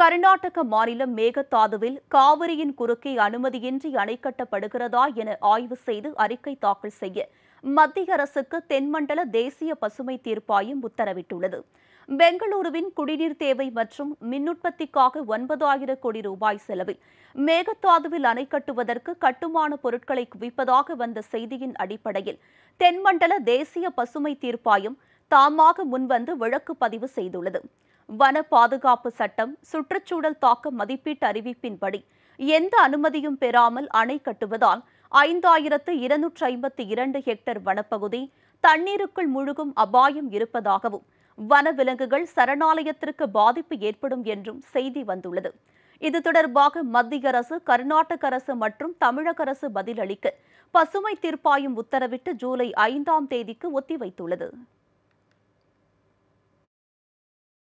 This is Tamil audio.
கர்நாடக மாநிலம் மேகதாதுவில் காவிரியின் குறுக்கே அனுமதியின்றி அணை கட்டப்படுகிறதா என ஆய்வு செய்து அறிக்கை தாக்கல் செய்ய மத்திய அரசுக்கு தென்மண்டல தேசிய பசுமை தீர்ப்பாயம் உத்தரவிட்டுள்ளது பெங்களூருவின் குடிநீர் தேவை மற்றும் மின்னுற்பத்திக்காக ஒன்பதாயிரம் கோடி ரூபாய் செலவில் மேகத்தாதுவில் அணை கட்டுவதற்கு கட்டுமான பொருட்களை குவிப்பதாக வந்த செய்தியின் அடிப்படையில் தென்மண்டல தேசிய பசுமை தீர்ப்பாயம் தாமாக முன்வந்து வழக்கு பதிவு செய்துள்ளது வன பாதுகாப்பு சட்டம் சுற்றுச்சூழல் தாக்க மதிப்பீட்டு அறிவிப்பின்படி எந்த அனுமதியும் பெறாமல் அணை கட்டுவதால் ஐந்தாயிரத்து இருநூற்று ஐம்பத்தி இரண்டு ஹெக்டேர் வனப்பகுதி தண்ணீருக்குள் முழுகும் அபாயம் இருப்பதாகவும் வனவிலங்குகள் சரணாலயத்திற்கு பாதிப்பு ஏற்படும் என்றும் செய்தி வந்துள்ளது இது தொடர்பாக மத்திய அரசு கர்நாடக அரசு மற்றும் தமிழக அரசு பதிலளிக்க பசுமை தீர்ப்பாயம் உத்தரவிட்டு ஜூலை ஐந்தாம் தேதிக்கு ஒத்திவைத்துள்ளது